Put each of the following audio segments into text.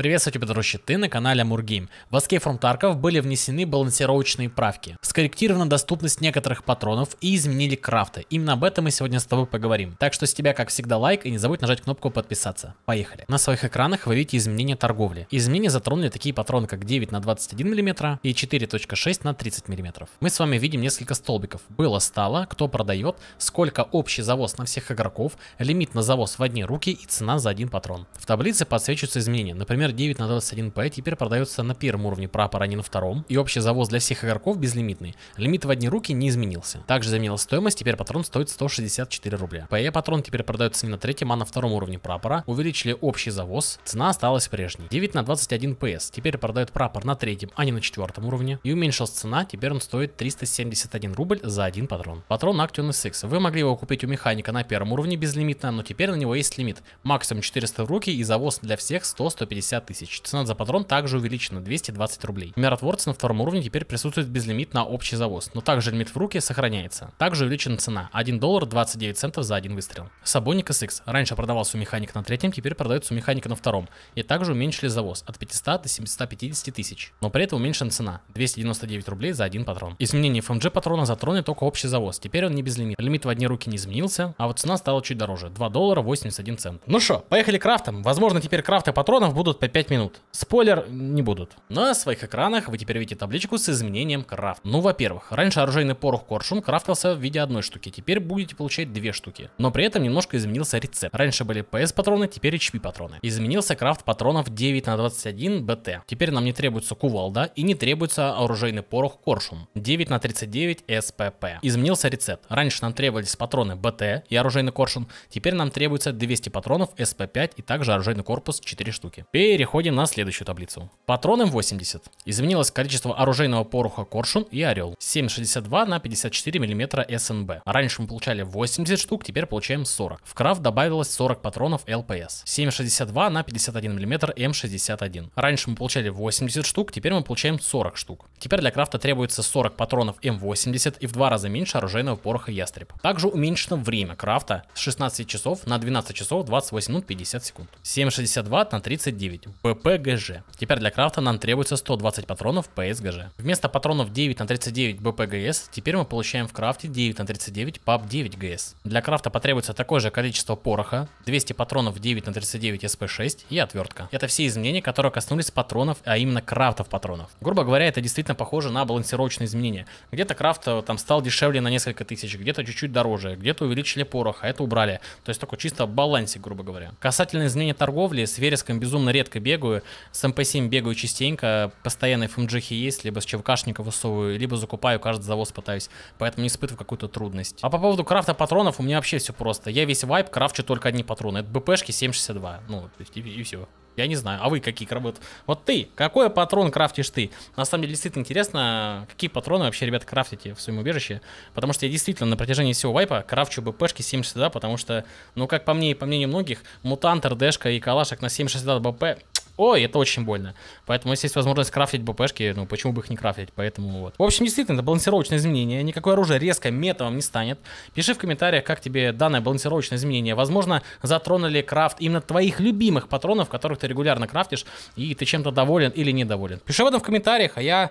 Приветствую тебя, друзья, ты на канале Мургейм. В Escape from были внесены балансировочные правки, скорректирована доступность некоторых патронов и изменили крафты. Именно об этом мы сегодня с тобой поговорим. Так что с тебя, как всегда, лайк и не забудь нажать кнопку подписаться. Поехали. На своих экранах вы видите изменения торговли. Изменения затронули такие патроны, как 9 на 21 мм и 4.6 на 30 мм. Мы с вами видим несколько столбиков. Было стало, кто продает, сколько общий завоз на всех игроков, лимит на завоз в одни руки и цена за один патрон. В таблице подсвечиваются изменения. Например, Номер 9 на 21П теперь продается на первом уровне прапора, а не на втором. И общий завоз для всех игроков безлимитный. Лимит в одни руки не изменился. Также заменилась стоимость, теперь патрон стоит 164 рубля. ПЕ патрон теперь продается не на третьем, а на втором уровне прапора. Увеличили общий завоз, цена осталась прежней. 9 на 21 ПС. Теперь продает прапор на третьем, а не на четвертом уровне. И уменьшилась цена, теперь он стоит 371 рубль за один патрон. Патрон Action SX. Вы могли его купить у механика на первом уровне безлимитно, но теперь на него есть лимит. Максимум 400 в руки и завоз для всех 100-150 50 тысяч. Цена за патрон также увеличена 220 рублей. Миротворцы на втором уровне теперь присутствует безлимит на общий завоз, но также лимит в руки сохраняется. Также увеличена цена 1 доллар 29 центов за один выстрел. Сабоник SX. Раньше продавался у механика на третьем, теперь продается у механика на втором. И также уменьшили завоз от 500 до 750 тысяч. Но при этом уменьшена цена 299 рублей за один патрон. Изменение FMG эм патрона затронет только общий завоз. Теперь он не безлимит. Лимит в одни руки не изменился, а вот цена стала чуть дороже. 2 доллара 81 цент. Ну что, поехали крафтом. Возможно, теперь крафты патронов будут по 5 минут. Спойлер, не будут. На своих экранах вы теперь видите табличку с изменением крафт. Ну, во-первых, раньше оружейный порох коршун крафтился в виде одной штуки, теперь будете получать две штуки. Но при этом немножко изменился рецепт. Раньше были PS патроны, теперь HP патроны. Изменился крафт патронов 9 на 21 BT. Теперь нам не требуется кувалда и не требуется оружейный порох коршун. 9 на 39 SPP. Изменился рецепт. Раньше нам требовались патроны BT и оружейный коршун, теперь нам требуется 200 патронов sp 5 и также оружейный корпус 4 штуки переходим на следующую таблицу. Патрон М80. Изменилось количество оружейного пороха Коршун и Орел. 7,62 на 54 мм СНБ. Раньше мы получали 80 штук, теперь получаем 40. В крафт добавилось 40 патронов ЛПС. 7,62 на 51 мм М61. Раньше мы получали 80 штук, теперь мы получаем 40 штук. Теперь для крафта требуется 40 патронов М80 и в два раза меньше оружейного пороха Ястреб. Также уменьшено время крафта с 16 часов на 12 часов 28 минут 50 секунд. 7,62 на 39 получить БПГЖ. Теперь для крафта нам требуется 120 патронов ПСГЖ. Вместо патронов 9 на 39 БПГС, теперь мы получаем в крафте 9 на 39 ПАП-9 ГС. Для крафта потребуется такое же количество пороха, 200 патронов 9 на 39 СП6 и отвертка. Это все изменения, которые коснулись патронов, а именно крафтов патронов. Грубо говоря, это действительно похоже на балансировочные изменения. Где-то крафт э, там стал дешевле на несколько тысяч, где-то чуть-чуть дороже, где-то увеличили порох, а это убрали. То есть такой чисто балансик, грубо говоря. Касательно изменения торговли, с вереском безумно редко редко бегаю. С МП-7 бегаю частенько, постоянные эм FMG есть, либо с ЧВКшника высовываю, либо закупаю, каждый завоз пытаюсь. Поэтому не испытываю какую-то трудность. А по поводу крафта патронов у меня вообще все просто. Я весь вайп крафчу только одни патроны. Это БПшки 7,62. Ну, и, и все. Я не знаю, а вы какие работы? Вот ты, какой патрон крафтишь ты? На самом деле действительно интересно, какие патроны вообще, ребята, крафтите в своем убежище. Потому что я действительно на протяжении всего вайпа крафчу БПшки 76 да, потому что, ну как по мне и по мнению многих, мутант, РДшка и калашек на 7,62 БП ой, это очень больно. Поэтому, если есть возможность крафтить БПшки, ну почему бы их не крафтить? Поэтому вот. В общем, действительно, это балансировочное изменение. Никакое оружие резко метовым не станет. Пиши в комментариях, как тебе данное балансировочное изменение. Возможно, затронули крафт именно твоих любимых патронов, которых ты регулярно крафтишь, и ты чем-то доволен или недоволен. Пиши об этом в комментариях, а я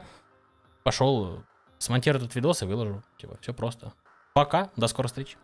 пошел смонтирую этот видос и выложу. Типа, все просто. Пока, до скорых встреч.